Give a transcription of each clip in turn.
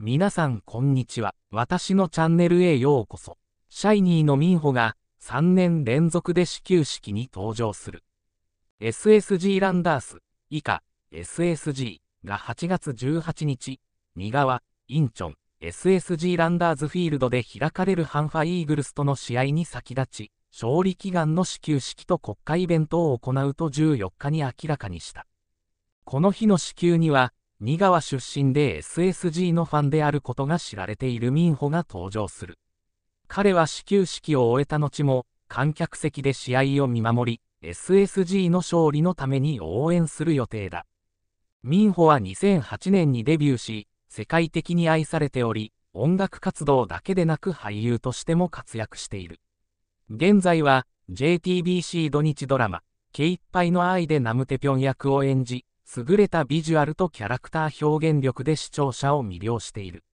皆さんこんにちは。私のチャンネルへようこそ。シャイニーのミンホが3年連続で始球式に登場する。SSG ランダース以下 SSG が8月18日、三河、インチョン、SSG ランダーズフィールドで開かれるハンファイーグルスとの試合に先立ち、勝利祈願の始球式と国家イベントを行うと14日に明らかにした。この日の始球には、新川出身で SSG のファンであることが知られているミンホが登場する。彼は始球式を終えた後も、観客席で試合を見守り、SSG の勝利のために応援する予定だ。ミンホは2008年にデビューし、世界的に愛されており、音楽活動だけでなく俳優としても活躍している。現在は、JTBC 土日ドラマ、毛いっぱいの愛でナムテピョン役を演じ、優れたビジュアルとキャラクター表現力で視聴者を魅了している。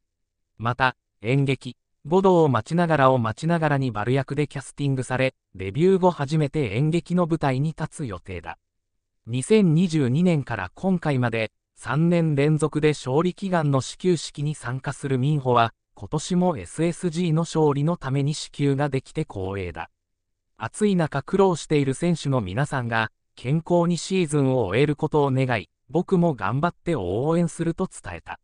また、演劇、五道を待ちながらを待ちながらにバル役でキャスティングされ、デビュー後初めて演劇の舞台に立つ予定だ。2022年から今回まで、3年連続で勝利祈願の始球式に参加する民ホは、今年も SSG の勝利のために支給ができて光栄だ。暑い中苦労している選手の皆さんが、健康にシーズンを終えることを願い、僕も頑張って応援すると伝えた。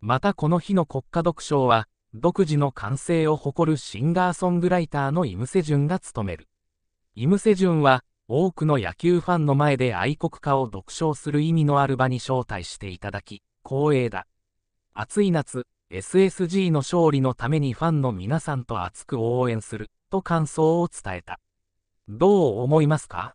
またこの日の国家読唱は、独自の完成を誇るシンガーソングライターのイムセジュンが務める。イムセジュンは、多くの野球ファンの前で愛国歌を読唱する意味のある場に招待していただき、光栄だ。暑い夏、SSG の勝利のためにファンの皆さんと熱く応援する、と感想を伝えた。どう思いますか